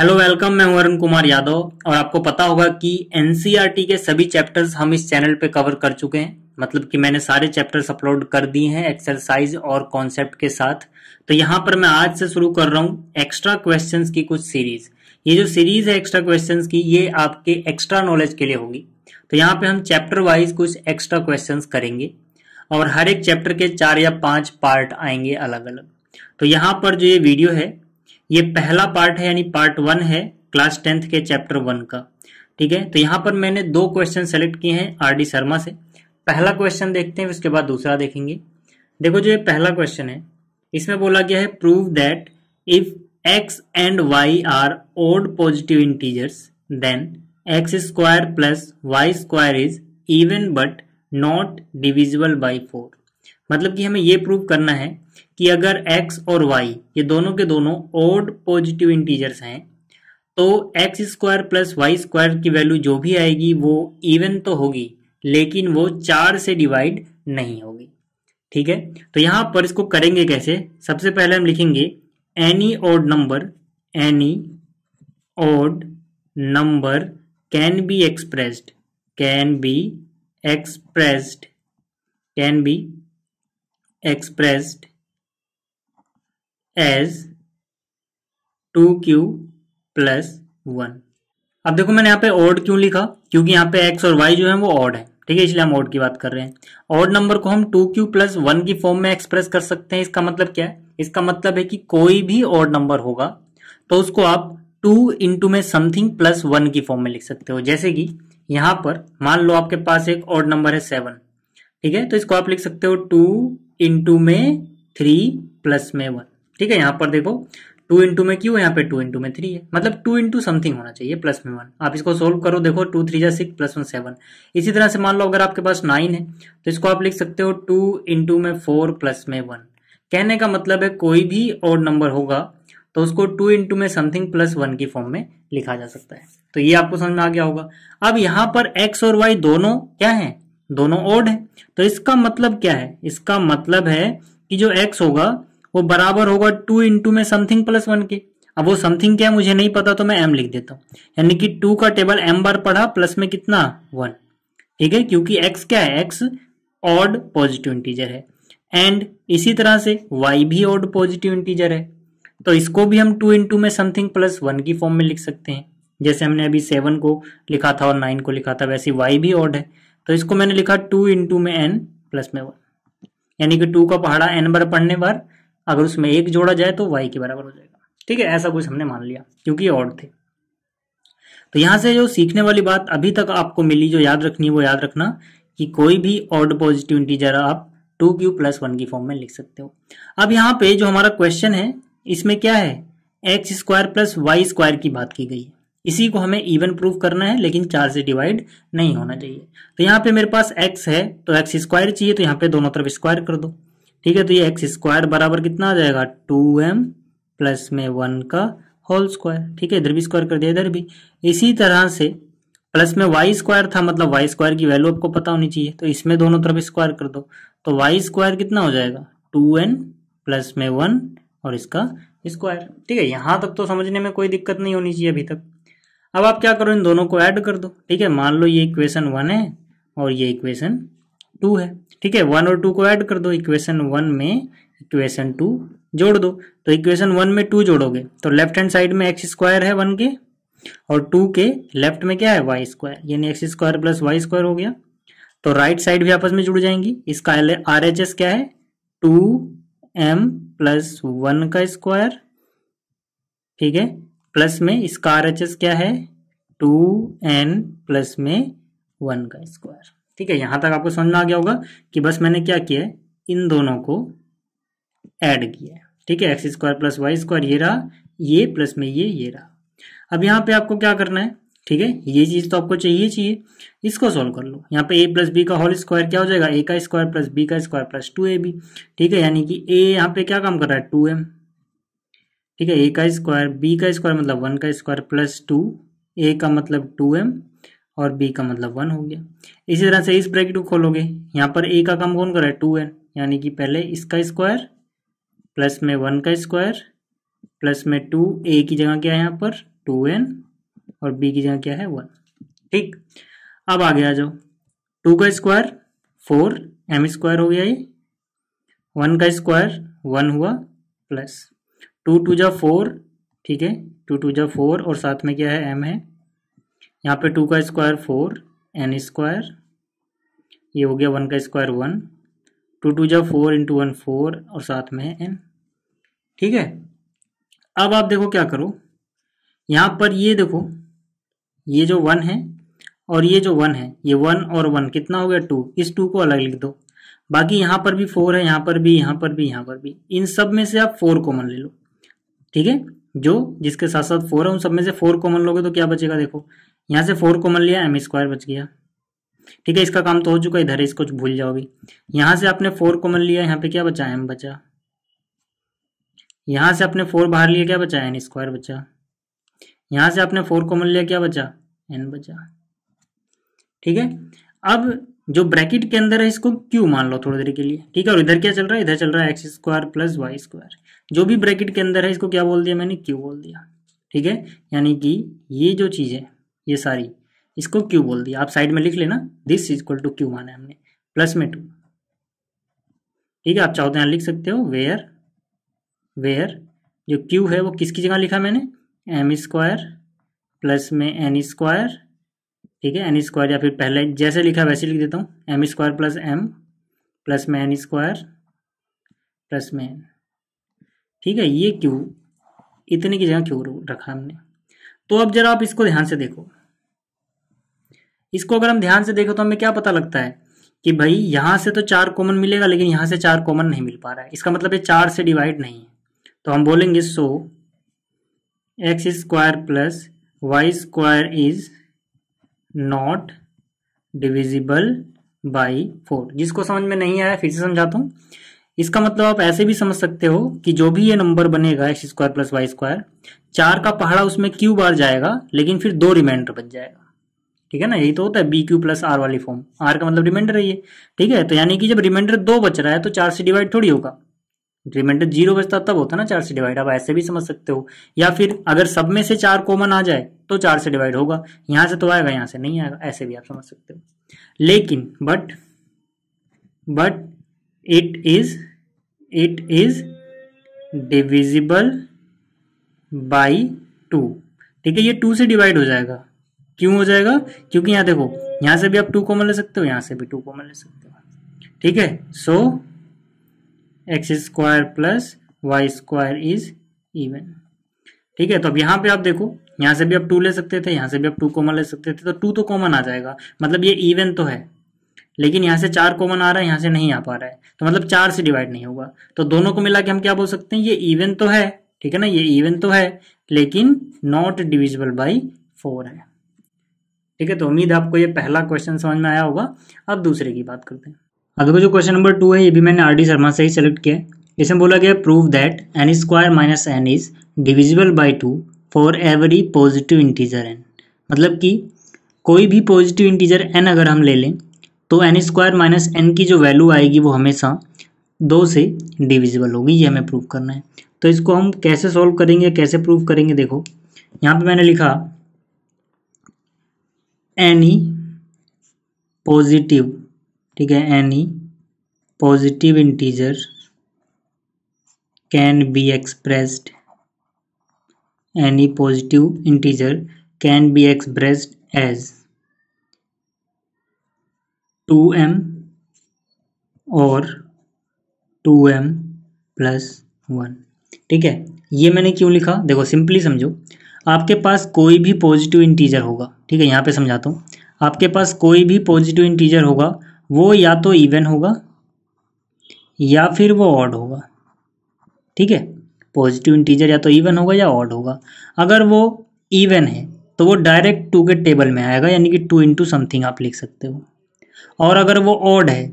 hello welcome मैं हूं अरुण कुमार यादव और आपको पता होगा कि एनसीईआरटी e के सभी चैप्टर्स हम इस चैनल पे कवर कर चुके हैं मतलब कि मैंने सारे चैप्टर्स अपलोड कर दिए हैं एक्सरसाइज और कॉन्सेप्ट के साथ तो यहाँ पर मैं आज से शुरू कर रहा हूँ एक्स्ट्रा क्वेश्चंस की कुछ सीरीज ये जो सीरीज है एक्स्ट्रा क्वेश्चन की ये आपके एक्स्ट्रा नॉलेज के लिए होगी तो यहाँ पे हम चैप्टर वाइज कुछ एक्स्ट्रा क्वेश्चन करेंगे और हर एक चैप्टर के चार या पांच पार्ट आएंगे अलग अलग तो यहाँ पर जो ये वीडियो है ये पहला पार्ट है यानी पार्ट वन है क्लास टेंथ के चैप्टर वन का ठीक है तो यहाँ पर मैंने दो क्वेश्चन सेलेक्ट किए हैं आर डी शर्मा से पहला क्वेश्चन देखते हैं उसके बाद दूसरा देखेंगे देखो जो ये पहला क्वेश्चन है इसमें बोला गया है prove that if x and y are odd positive integers then x square plus y square is even but not divisible by four मतलब कि हमें ये प्रूव करना है कि अगर x और y ये दोनों के दोनों ओड पॉजिटिव इंटीजर्स हैं तो x square plus y square की वैल्यू जो भी आएगी वो इवन तो होगी लेकिन वो चार से डिवाइड नहीं होगी ठीक है तो यहां पर इसको करेंगे कैसे सबसे पहले हम लिखेंगे any odd number any odd number can be expressed can be expressed can be expressed as two q plus one अब देखो मैंने यहाँ पे ऑड क्यों लिखा क्योंकि यहाँ पे एक्स और वाई जो है वो ऑड है ठीक है इसलिए हम ऑड की बात कर रहे हैं ऑड नंबर को हम टू क्यू प्लस वन की फॉर्म में एक्सप्रेस कर सकते हैं इसका मतलब क्या है इसका मतलब है कि कोई भी ऑड नंबर होगा तो उसको आप टू इंटू में समथिंग प्लस वन की फॉर्म में लिख सकते हो जैसे कि यहां पर मान लो आपके पास एक ऑड नंबर है सेवन ठीक है तो इसको आप लिख सकते हो टू इंटू में थ्री प्लस में वन ठीक है यहाँ पर देखो टू इंटू में क्यू यहाँ पे टू इंटू में थ्री है मतलब टू इंटू समथिंग होना चाहिए प्लस में वन आप इसको सोल्व करो देखो टू थ्री जा सिक्स प्लस वन सेवन इसी तरह से मान लो अगर आपके पास नाइन है तो इसको आप लिख सकते हो टू इंटू में फोर प्लस में वन कहने का मतलब है कोई भी और नंबर होगा तो उसको टू इंटू में समथिंग प्लस वन की फॉर्म में लिखा जा सकता है तो ये आपको समझ में आ गया होगा अब यहाँ पर एक्स और वाई दोनों क्या है दोनों ओड है तो इसका मतलब क्या है इसका मतलब है कि जो एक्स होगा वो बराबर होगा टू इंटू में समथिंग प्लस वन के अब वो समथिंग क्या है मुझे नहीं पता तो मैं एम लिख देता हूँ यानी कि टू का टेबल एम बार पढ़ा प्लस में कितना वन ठीक है क्योंकि एक्स क्या है एक्स ऑड पॉजिटिव इंटीजर है एंड इसी तरह से वाई भी ऑड पॉजिटिव इंटीजर है तो इसको भी हम टू इंटू में समथिंग प्लस वन की फॉर्म में लिख सकते हैं जैसे हमने अभी सेवन को लिखा था और नाइन को लिखा था वैसे वाई भी ऑड है तो इसको मैंने लिखा टू इंटू में एन प्लस में वन यानी कि टू का पहाड़ा एन बार पढ़ने पर अगर उसमें एक जोड़ा जाए तो वाई के बराबर हो जाएगा ठीक है ऐसा कुछ हमने मान लिया क्योंकि और थे तो यहां से जो सीखने वाली बात अभी तक आपको मिली जो याद रखनी है वो याद रखना कि कोई भी ऑड पॉजिटिव इंटीजर आप टू क्यू प्लस वन की फॉर्म में लिख सकते हो अब यहाँ पे जो हमारा क्वेश्चन है इसमें क्या है x square plus y square की बात की गई है इसी को हमें इवन प्रूफ करना है लेकिन चार से डिवाइड नहीं होना चाहिए तो यहाँ पे मेरे पास एक्स है तो एक्स स्क्वायर चाहिए तो यहाँ पे दोनों तरफ स्क्वायर कर दो ठीक है तो ये एक्स स्क्वायर बराबर कितना आ जाएगा टू एम प्लस में वन का होल स्क्वायर ठीक है इधर भी स्क्वायर कर दिया इधर भी इसी तरह से प्लस में वाई स्क्वायर था मतलब वाई स्क्वायर की वैल्यू आपको पता होनी चाहिए तो इसमें दोनों तरफ स्क्वायर कर दो तो वाई स्क्वायर कितना हो जाएगा टू एन प्लस में वन और इसका स्क्वायर ठीक है यहां तक तो समझने में कोई दिक्कत नहीं होनी चाहिए अभी तक अब आप क्या करो इन दोनों को ऐड कर दो ठीक है मान लो ये इक्वेशन वन है और ये इक्वेशन टू है ठीक है वन और टू को ऐड कर दो इक्वेशन वन में इक्वेशन टू जोड़ दो तो इक्वेशन वन में टू जोड़ोगे तो लेफ्ट हैंड साइड में एक्स स्क्वायर है वन के और टू के लेफ्ट में क्या है वाई स्क्वायर यानी x square plus y square हो गया तो राइट साइड भी आपस में जुड़ जाएंगी इसका आर एच एस क्या है टू एम प्लस वन का स्क्वायर ठीक है प्लस में इसका आर एच एस क्या है टू एन प्लस में वन का स्क्वायर ठीक है यहां तक आपको समझ में आ गया होगा कि बस मैंने क्या किया है इन दोनों को ऐड किया है ठीक है x square plus y square ये रहा ये प्लस में ये ये रहा अब यहाँ पे आपको क्या करना है ठीक है ये चीज तो आपको चाहिए चाहिए इसको सॉल्व कर लो यहाँ पे ए प्लस बी का होल स्क्वायर क्या हो जाएगा ए का स्क्वायर प्लस बी का square plus two a b ठीक है यानी कि ए यहाँ पे क्या काम कर रहा है टू एम ठीक है ए का स्क्वायर बी का स्क्वायर मतलब वन का स्क्वायर प्लस टू ए का मतलब टू एम और बी का मतलब वन हो गया इसी तरह से इस ब्रैकेट को खोलोगे यहाँ पर ए का काम कौन करा है टू एन यानी कि पहले इसका स्क्वायर प्लस में वन का स्क्वायर प्लस में टू ए की जगह क्या है यहाँ पर टू एन और बी की जगह क्या है वन ठीक अब आगे आ जाओ टू का स्क्वायर फोर एम स्क्वायर हो गया ये वन का स्क्वायर वन हुआ प्लस टू टू जा फोर ठीक है टू टू जा फोर और साथ में क्या है एम है यहाँ पे टू का स्क्वायर फोर एन स्क्वायर ये हो गया वन का स्क्वायर वन टू टू जा फोर इंटू वन फोर और साथ में है एन ठीक है अब आप देखो क्या करो यहाँ पर ये देखो ये जो वन है और ये जो वन है ये वन और वन कितना हो गया टू इस टू को अलग लिख दो बाकी यहाँ पर भी फोर है यहाँ पर भी यहाँ पर भी यहाँ पर भी इन सब में से आप फोर कॉमन ले लो ठीक है जो जिसके साथ साथ फोर है उन सब में से फोर कॉमन लोगे तो क्या बचेगा देखो यहाँ से फोर कॉमन लिया एम स्क्वायर बच गया ठीक है इसका काम तो हो चुका इधर इसको भूल जाओगे यहां से आपने फोर कॉमन लिया यहाँ पे क्या बचा एम बचा यहां से आपने फोर बाहर लिया क्या बचा एन स्क्वायर बचा यहां से आपने फोर कॉमन लिया क्या बचा एन बचा ठीक है अब जो ब्रैकेट के अंदर है इसको क्यू मान लो थोड़ी देर के लिए ठीक है और इधर क्या चल रहा है इधर चल रहा है x square plus y square जो भी ब्रैकेट के अंदर है इसको क्या बोल दिया मैंने क्यू बोल दिया ठीक है यानी कि ये जो चीज़ है ये सारी इसको क्यू बोल दिया आप साइड में लिख लेना this is equal to q माना है हमने प्लस में टू ठीक है आप चाहो तो यहां लिख सकते हो वेयर वेयर जो क्यू है वो किसकी जगह लिखा मैंने एम स्क्वायर प्लस में एन स्क्वायर ठीक है एन स्क्वायर या फिर पहले जैसे लिखा वैसे लिख देता हूँ m square plus m plus में एन स्क्वायर प्लस में एन ठीक है ये क्यू इतने की जगह क्यू रखा हमने तो अब जरा आप इसको ध्यान से देखो इसको अगर हम ध्यान से देखो तो हमें क्या पता लगता है कि भाई यहाँ से तो चार कॉमन मिलेगा लेकिन यहाँ से चार कॉमन नहीं मिल पा रहा है इसका मतलब ये चार से डिवाइड नहीं है तो हम बोलेंगे so x square plus y square is not divisible by four जिसको समझ में नहीं आया फिर से समझाता हूँ इसका मतलब आप ऐसे भी समझ सकते हो कि जो भी ये नंबर बनेगा x square plus y square चार का पहाड़ा उसमें क्यू बार जाएगा लेकिन फिर दो रिमाइंडर बच जाएगा ठीक है ना यही तो होता है बी क्यू प्लस आर वाली फॉर्म आर का मतलब रिमाइंडर है ये ठीक है तो यानी कि जब रिमाइंडर दो बच रहा है तो चार से डिवाइड थोड़ी होगा डिटर्मिनेटर जीरो बचता तब होता ना चार से डिवाइड आप ऐसे भी समझ सकते हो या फिर अगर सब में से चार कॉमन आ जाए तो चार से डिवाइड होगा यहां से तो आएगा यहां से नहीं आएगा ऐसे भी आप समझ सकते हो लेकिन but but it is it is divisible by two ठीक है ये टू से डिवाइड हो जाएगा क्यों हो जाएगा क्योंकि यहाँ देखो यहां से भी आप टू कॉमन ले सकते हो यहां से भी टू कॉमन ले सकते हो ठीक है so so, x square plus y square is even ठीक है तो अब यहाँ पे आप देखो यहाँ से भी आप टू ले सकते थे यहाँ से भी आप टू कॉमन ले सकते थे तो टू तो कॉमन आ जाएगा मतलब ये इवन तो है लेकिन यहाँ से चार कॉमन आ रहा है यहाँ से नहीं आ पा रहा है तो मतलब चार से डिवाइड नहीं होगा तो दोनों को मिला के हम क्या बोल सकते हैं ये इवन तो है ठीक है ना ये इवन तो है लेकिन नॉट डिविजिबल बाई फोर है ठीक है तो उम्मीद आपको ये पहला क्वेश्चन समझ में आया होगा अब दूसरे की बात करते हैं आगे जो क्वेश्चन नंबर टू है ये भी मैंने आर डी शर्मा से ही सेलेक्ट किया है इसमें बोला गया prove that n square minus n is divisible by two for every positive integer n मतलब कि कोई भी पॉजिटिव इंटीजर एन अगर हम ले लें तो एन स्क्वायर माइनस एन की जो वैल्यू आएगी वो हमेशा दो से डिविजिबल होगी ये हमें प्रूव करना है तो इसको हम कैसे सॉल्व करेंगे कैसे प्रूव करेंगे देखो यहाँ पे मैंने लिखा एनी पॉजिटिव ठीक है any positive integer can be expressed any positive integer can be expressed as two m और टू एम प्लस वन ठीक है ये मैंने क्यों लिखा देखो सिंपली समझो आपके पास कोई भी पॉजिटिव इंटीजर होगा ठीक है यहाँ पे समझाता हूँ आपके पास कोई भी पॉजिटिव इंटीजर होगा वो या तो इवन होगा या फिर वो ऑड होगा ठीक है पॉजिटिव इंटीजर या तो इवन होगा या ऑड होगा अगर वो इवन है तो वो डायरेक्ट टू के टेबल में आएगा यानी कि टू इंटू समथिंग आप लिख सकते हो और अगर वो ऑड है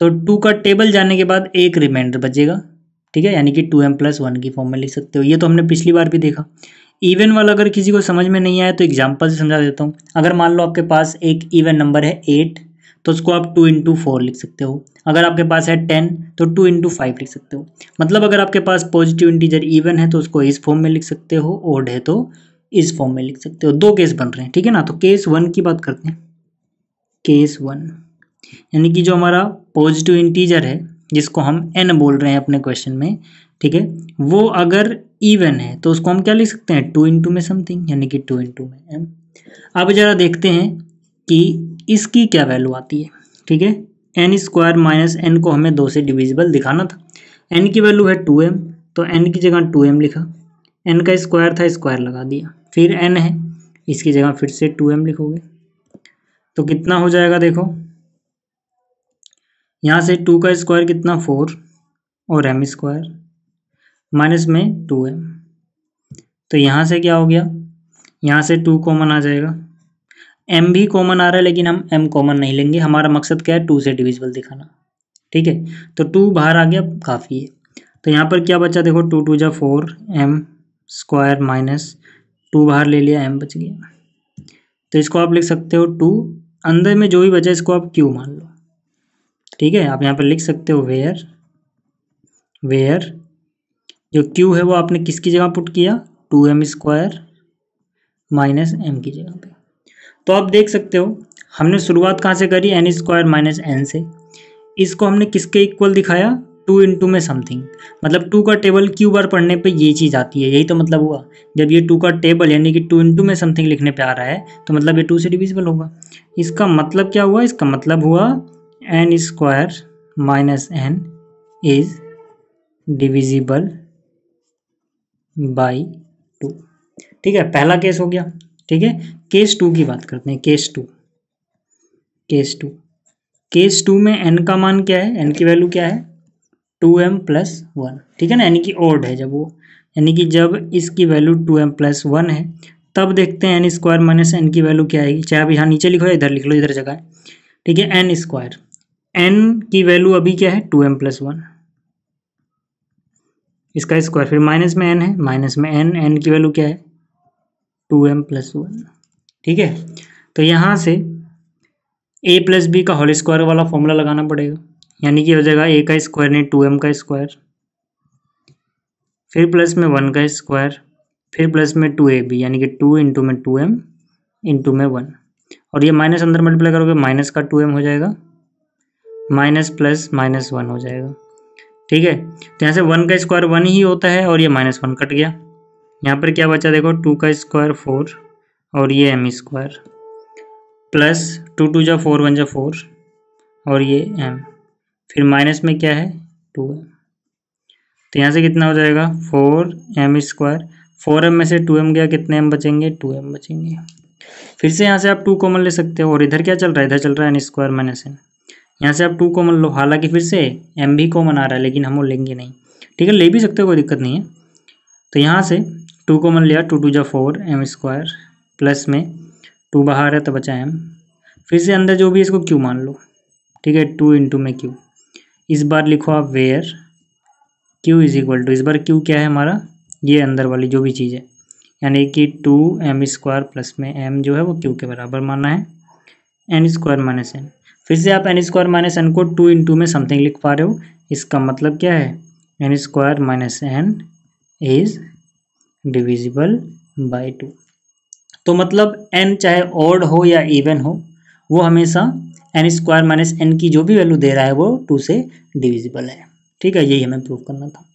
तो टू का टेबल जाने के बाद एक रिमाइंडर बचेगा ठीक है यानी कि टू एम प्लस वन की फॉर्म में लिख सकते हो ये तो हमने पिछली बार भी देखा इवन वाला अगर किसी को समझ में नहीं आया तो एग्जाम्पल से समझा देता हूँ अगर मान लो आपके पास एक इवन नंबर है एट तो उसको आप टू इंटू फोर लिख सकते हो अगर आपके पास है टेन तो टू इंटू फाइव लिख सकते हो मतलब अगर आपके पास पॉजिटिव इंटीजर इवन है तो उसको इस फॉर्म में लिख सकते हो ओड है तो इस फॉर्म में लिख सकते हो दो केस बन रहे हैं ठीक है ना तो केस वन की बात करते हैं केस वन यानी कि जो हमारा पॉजिटिव इंटीजर है जिसको हम एन बोल रहे हैं अपने क्वेश्चन में ठीक है वो अगर इवन है तो उसको हम क्या लिख सकते हैं टू इंटू में समथिंग यानी कि टू इंटू में एम अब जरा देखते हैं कि इसकी क्या वैल्यू आती है ठीक है एन स्क्वायर माइनस एन को हमें दो से डिविजिबल दिखाना था एन की वैल्यू है टू एम तो एन की जगह टू एम लिखा एन का स्क्वायर था स्क्वायर लगा दिया फिर एन है इसकी जगह फिर से टू एम लिखोगे तो कितना हो जाएगा देखो यहाँ से टू का स्क्वायर कितना फोर और एम स्क्वायर माइनस में टू एम तो यहाँ से क्या हो गया यहाँ से टू कॉमन आ जाएगा एम भी कॉमन आ रहा है लेकिन हम एम कॉमन नहीं लेंगे हमारा मकसद क्या है टू से डिविजिबल दिखाना ठीक है तो टू बाहर आ गया काफ़ी है तो यहाँ पर क्या बचा देखो टू टू जा four m square minus two बाहर ले लिया एम बच गया तो इसको आप लिख सकते हो टू अंदर में जो भी बचा इसको आप क्यू मान लो ठीक है आप यहाँ पर लिख सकते हो वेयर वेयर जो क्यू है वो आपने किसकी जगह पुट किया two M square minus m की जगह पे तो आप देख सकते हो हमने शुरुआत कहाँ से करी एन स्क्वायर माइनस एन से इसको हमने किसके इक्वल दिखाया टू इंटू में समथिंग मतलब टू का टेबल क्यू बार पढ़ने पे ये चीज़ आती है यही तो मतलब हुआ जब ये टू का टेबल यानी कि टू इंटू में समथिंग लिखने पे आ रहा है तो मतलब ये टू से डिविजिबल होगा इसका मतलब क्या हुआ इसका मतलब हुआ n square minus n is divisible by two ठीक है पहला केस हो गया ठीक है केस टू की बात करते हैं case two case two case two में एन का मान क्या है एन की वैल्यू क्या है टू एम प्लस वन ठीक है ना यानी कि ओड है जब वो यानी कि जब इसकी value two m plus one है तब देखते हैं एन स्क्वायर माइनस एन की वैल्यू क्या आएगी चाहे आप यहाँ नीचे लिखो इधर लिख लो इधर जगह ठीक है एन स्क्वायर एन की वैल्यू अभी क्या है टू एम प्लस वन इसका स्क्वायर फिर माइनस में एन है माइनस में एन एन की वैल्यू क्या है टू एम प्लस वन ठीक है तो यहाँ से ए प्लस बी का होल स्क्वायर वाला फॉर्मूला लगाना पड़ेगा यानी कि हो जाएगा ए का स्क्वायर नहीं टू एम का स्क्वायर फिर प्लस में वन का स्क्वायर फिर प्लस में टू ए बी यानी कि टू इंटू में टू एम इंटू में वन और ये माइनस अंदर मल्टीप्लाई करोगे माइनस का टू एम हो जाएगा माइनस प्लस माइनस वन हो जाएगा ठीक है तो यहाँ से वन का स्क्वायर वन ही होता है और ये माइनस वन कट गया यहाँ पर क्या बचा देखो टू का स्क्वायर फोर और ये m square plus two two जा फोर वन जा फोर और ये एम फिर माइनस में क्या है टू एम तो यहाँ से कितना हो जाएगा four m square four m में से टू एम गया कितने एम बचेंगे टू एम बचेंगे फिर से यहाँ से आप टू कॉमन ले सकते हो और इधर क्या चल रहा है इधर चल रहा है एन स्क्वायर माइनस एन यहाँ से आप टू कॉमन लो हालांकि फिर से एम भी कॉमन आ रहा है लेकिन हम वो लेंगे नहीं ठीक है ले भी सकते हो कोई दिक्कत नहीं है तो यहाँ से टू को मन लिया टू टू जा फोर एम स्क्वायर प्लस में टू बाहर है तो बचा एम फिर से अंदर जो भी इसको क्यू मान लो ठीक है टू इंटू में क्यू इस बार लिखो आप where Q is equal to इस बार क्यू क्या है हमारा ये अंदर वाली जो भी चीज़ है यानी कि टू एम स्क्वायर प्लस में एम जो है वो क्यू के बराबर मानना है एन स्क्वायर माइनस एन फिर से आप एन स्क्वायर माइनस एन को टू इंटू में समथिंग लिख पा रहे हो इसका मतलब क्या है N square minus N is divisible by two तो मतलब एन चाहे ऑड हो या इवन हो वो हमेशा एन स्क्वायर माइनस एन की जो भी वैल्यू दे रहा है वो टू से डिविजिबल है ठीक है यही हमें प्रूव करना था